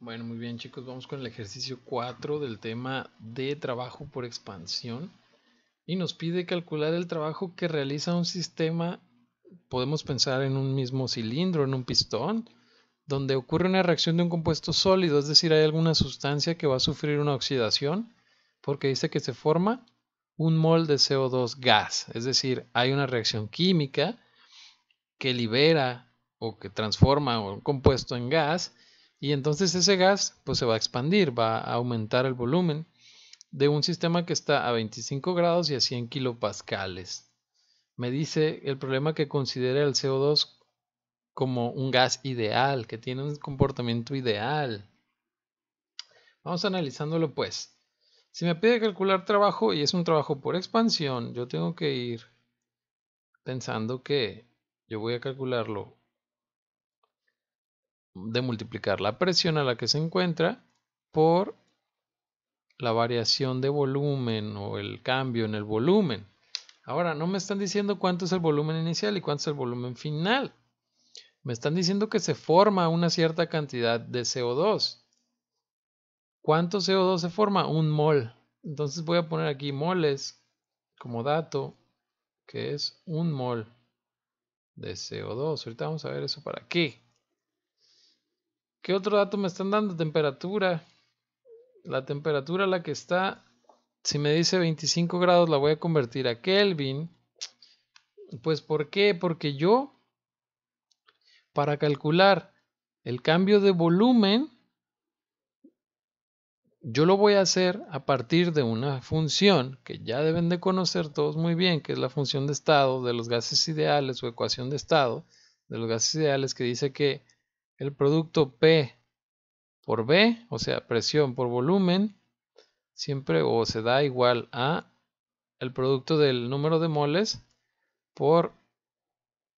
Bueno, muy bien chicos, vamos con el ejercicio 4 del tema de trabajo por expansión y nos pide calcular el trabajo que realiza un sistema, podemos pensar en un mismo cilindro, en un pistón, donde ocurre una reacción de un compuesto sólido, es decir, hay alguna sustancia que va a sufrir una oxidación, porque dice que se forma un mol de CO2 gas, es decir, hay una reacción química que libera o que transforma un compuesto en gas, y entonces ese gas pues se va a expandir, va a aumentar el volumen de un sistema que está a 25 grados y a 100 kilopascales. Me dice el problema que considera el CO2 como un gas ideal, que tiene un comportamiento ideal. Vamos analizándolo pues. Si me pide calcular trabajo y es un trabajo por expansión, yo tengo que ir pensando que yo voy a calcularlo de multiplicar la presión a la que se encuentra por la variación de volumen o el cambio en el volumen. Ahora, no me están diciendo cuánto es el volumen inicial y cuánto es el volumen final. Me están diciendo que se forma una cierta cantidad de CO2. ¿Cuánto CO2 se forma? Un mol. Entonces voy a poner aquí moles como dato, que es un mol de CO2. Ahorita vamos a ver eso para qué. ¿Qué otro dato me están dando? Temperatura. La temperatura a la que está, si me dice 25 grados, la voy a convertir a Kelvin. Pues ¿por qué? Porque yo, para calcular el cambio de volumen, yo lo voy a hacer a partir de una función que ya deben de conocer todos muy bien, que es la función de estado de los gases ideales o ecuación de estado de los gases ideales que dice que el producto P por B, o sea, presión por volumen, siempre o se da igual a el producto del número de moles por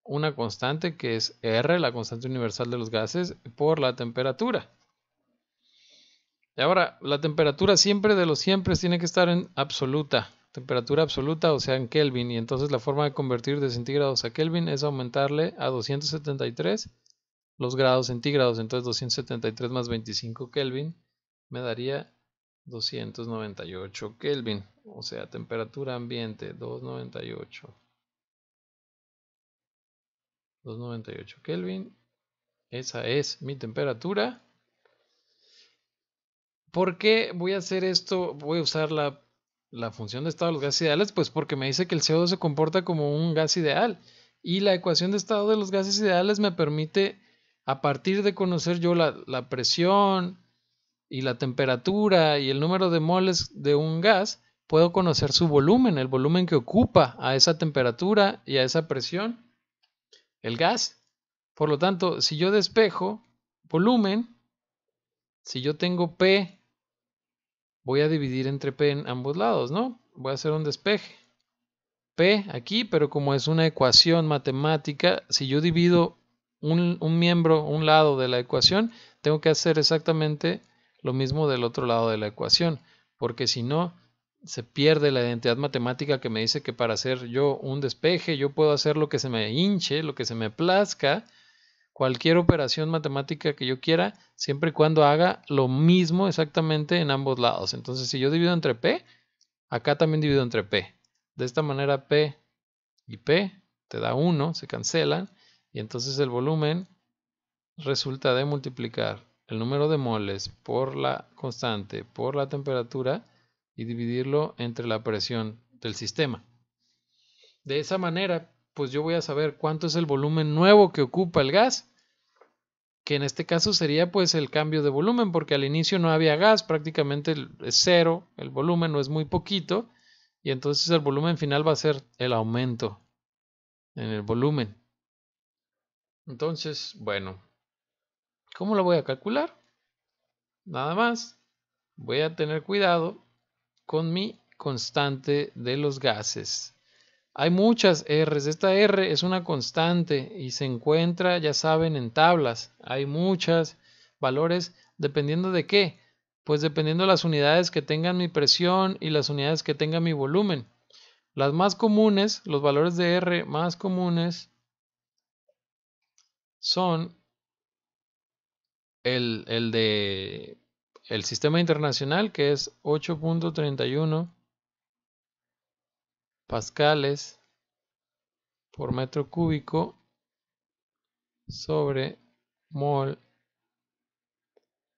una constante que es R, la constante universal de los gases, por la temperatura. Y ahora, la temperatura siempre de los siempre tiene que estar en absoluta, temperatura absoluta, o sea, en Kelvin. Y entonces la forma de convertir de centígrados a Kelvin es aumentarle a 273 los grados centígrados. Entonces 273 más 25 Kelvin me daría 298 Kelvin. O sea, temperatura ambiente 298. 298 Kelvin. Esa es mi temperatura. ¿Por qué voy a hacer esto? Voy a usar la, la función de estado de los gases ideales. Pues porque me dice que el CO2 se comporta como un gas ideal. Y la ecuación de estado de los gases ideales me permite a partir de conocer yo la, la presión y la temperatura y el número de moles de un gas, puedo conocer su volumen, el volumen que ocupa a esa temperatura y a esa presión el gas. Por lo tanto, si yo despejo volumen, si yo tengo P, voy a dividir entre P en ambos lados, ¿no? Voy a hacer un despeje. P aquí, pero como es una ecuación matemática, si yo divido un, miembro, un lado de la ecuación, tengo que hacer exactamente lo mismo del otro lado de la ecuación, porque si no, se pierde la identidad matemática que me dice que para hacer yo un despeje, yo puedo hacer lo que se me hinche, lo que se me plazca, cualquier operación matemática que yo quiera, siempre y cuando haga lo mismo exactamente en ambos lados. Entonces, si yo divido entre P, acá también divido entre P. De esta manera P y P te da 1, se cancelan, y entonces el volumen resulta de multiplicar el número de moles por la constante, por la temperatura y dividirlo entre la presión del sistema. De esa manera, pues yo voy a saber cuánto es el volumen nuevo que ocupa el gas, que en este caso sería pues el cambio de volumen, porque al inicio no había gas, prácticamente es cero, el volumen no es muy poquito, y entonces el volumen final va a ser el aumento en el volumen. Entonces, bueno, ¿cómo lo voy a calcular? Nada más, voy a tener cuidado con mi constante de los gases. Hay muchas R's. Esta R es una constante y se encuentra, ya saben, en tablas. Hay muchos valores dependiendo de qué. Pues dependiendo de las unidades que tengan mi presión y las unidades que tenga mi volumen. Las más comunes, los valores de R más comunes son el, de el sistema internacional que es 8.31 pascales por metro cúbico sobre mol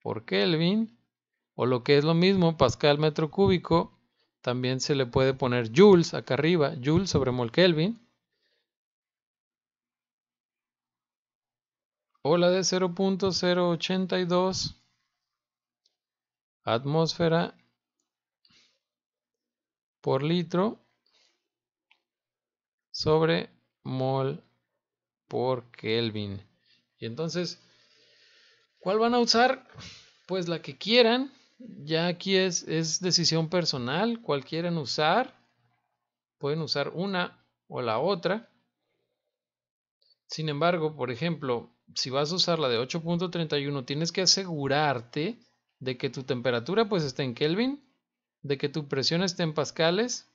por Kelvin o lo que es lo mismo pascal metro cúbico también se le puede poner joules acá arriba joules sobre mol Kelvin o la de 0.082 atmósfera por litro sobre mol por Kelvin. Y entonces, ¿cuál van a usar? Pues la que quieran. Ya aquí es, es decisión personal, cuál quieran usar. Pueden usar una o la otra. Sin embargo, por ejemplo, si vas a usar la de 8.31, tienes que asegurarte de que tu temperatura pues esté en Kelvin, de que tu presión esté en pascales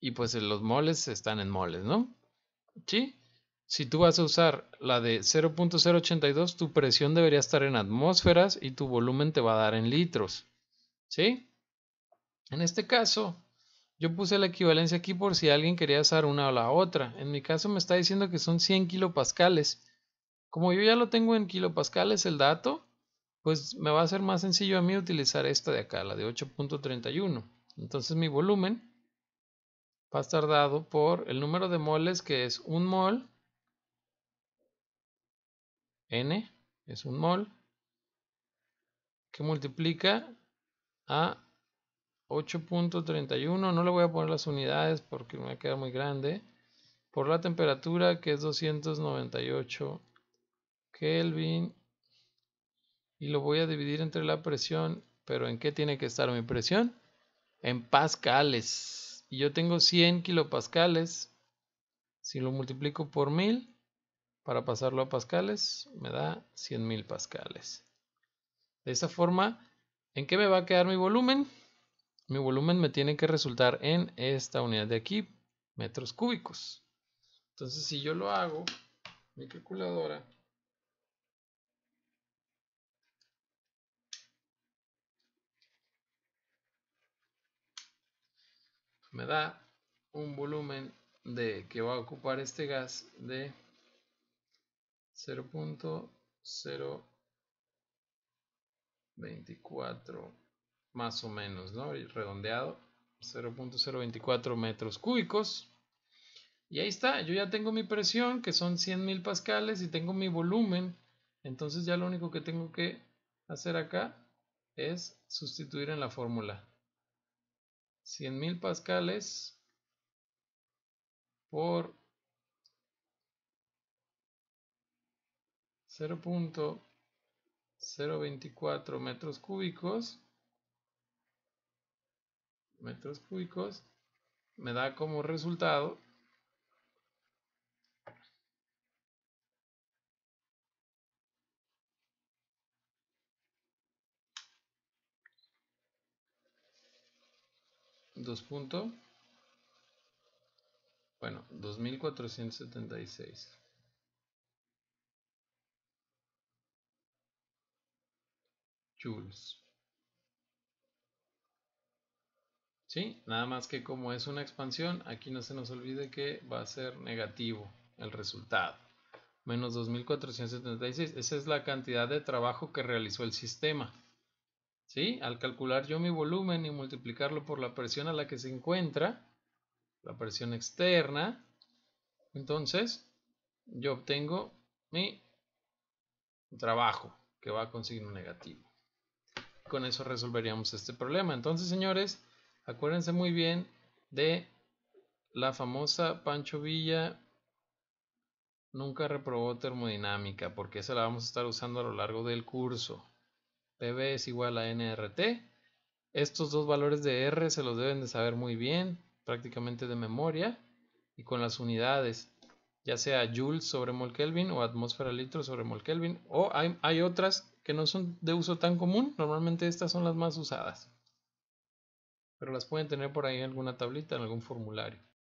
y pues los moles están en moles, ¿no? ¿Sí? Si tú vas a usar la de 0.082, tu presión debería estar en atmósferas y tu volumen te va a dar en litros. ¿Sí? En este caso, yo puse la equivalencia aquí por si alguien quería usar una o la otra. En mi caso me está diciendo que son 100 kilopascales. Como yo ya lo tengo en kilopascales el dato, pues me va a ser más sencillo a mí utilizar esta de acá, la de 8.31. Entonces mi volumen va a estar dado por el número de moles que es un mol, n es un mol, que multiplica a 8.31, no le voy a poner las unidades porque me queda muy grande, por la temperatura que es 298 Kelvin y lo voy a dividir entre la presión, pero ¿en qué tiene que estar mi presión? En pascales. Y yo tengo 100 kilopascales. Si lo multiplico por 1000, para pasarlo a pascales, me da 100.000 pascales. De esa forma, ¿en qué me va a quedar mi volumen? Mi volumen me tiene que resultar en esta unidad de aquí, metros cúbicos. Entonces, si yo lo hago, mi calculadora me da un volumen de que va a ocupar este gas de 0.024 más o menos, ¿no? redondeado 0.024 metros cúbicos. Y ahí está, yo ya tengo mi presión que son 100.000 pascales y tengo mi volumen. Entonces ya lo único que tengo que hacer acá es sustituir en la fórmula. 100.000 pascales por 0.024 metros cúbicos metros cúbicos me da como resultado 2 punto, bueno, 2476. Joules. ¿Sí? Nada más que como es una expansión, aquí no se nos olvide que va a ser negativo el resultado. Menos 2476. Esa es la cantidad de trabajo que realizó el sistema. ¿sí? Al calcular yo mi volumen y multiplicarlo por la presión a la que se encuentra, la presión externa, entonces yo obtengo mi trabajo que va a conseguir un negativo. Con eso resolveríamos este problema. Entonces, señores, acuérdense muy bien de la famosa Pancho Villa nunca reprobó termodinámica porque esa la vamos a estar usando a lo largo del curso. PB es igual a NRT. Estos dos valores de R se los deben de saber muy bien, prácticamente de memoria, y con las unidades, ya sea joules sobre mol Kelvin o atmósfera litro sobre mol Kelvin, o hay, hay otras que no son de uso tan común, normalmente estas son las más usadas, pero las pueden tener por ahí en alguna tablita, en algún formulario.